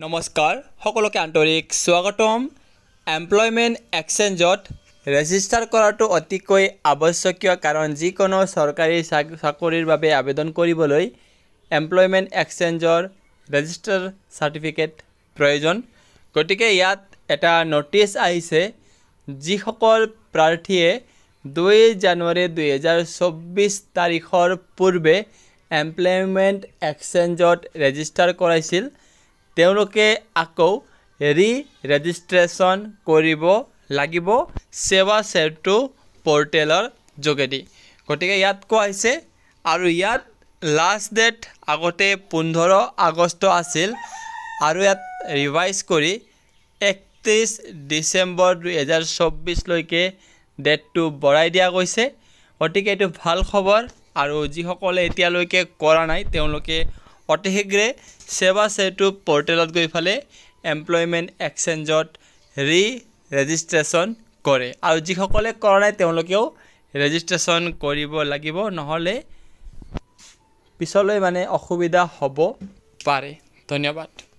নমস্কাৰ সকলোকে আন্তৰিক স্বাগতম এমপ্লয়মেণ্ট এক্সেঞ্জত ৰেজিষ্টাৰ কৰাটো অতিকৈ আৱশ্যকীয় কাৰণ যিকোনো চৰকাৰী চাকৰিৰ বাবে আবেদন কৰিবলৈ এমপ্লয়মেণ্ট এক্সেঞ্জৰ ৰেজিষ্টাৰ চাৰ্টিফিকেট প্ৰয়োজন গতিকে ইয়াত এটা নটিছ আহিছে যিসকল প্ৰাৰ্থীয়ে দুই জানুৱাৰী দুহেজাৰ চৌব্বিছ তাৰিখৰ পূৰ্বে এমপ্লয়মেণ্ট এক্সেঞ্জত ৰেজিষ্টাৰ কৰাইছিল তেওঁলোকে আকৌ ৰি ৰেজিষ্ট্ৰেশ্যন কৰিব লাগিব সেৱা চেতু পৰ্টেলৰ যোগেদি গতিকে ইয়াত কোৱা হৈছে আৰু ইয়াত লাষ্ট ডেট আগতে পোন্ধৰ আগষ্ট আছিল আৰু ইয়াত ৰিভাইজ কৰি একত্ৰিছ ডিচেম্বৰ দুহেজাৰ চৌব্বিছলৈকে ডেটটো বঢ়াই দিয়া গৈছে গতিকে এইটো ভাল খবৰ আৰু যিসকলে এতিয়ালৈকে কৰা নাই তেওঁলোকে অতি শীঘ্ৰে সেৱা চেতু পৰ্টেলত গৈ ফালে এমপ্লয়মেণ্ট এক্সেঞ্জত ৰি ৰেজিষ্ট্ৰেশ্যন কৰে আৰু যিসকলে কৰা নাই তেওঁলোকেও ৰেজিষ্ট্ৰেশ্যন কৰিব লাগিব নহ'লে পিছলৈ মানে অসুবিধা হ'ব পাৰে ধন্যবাদ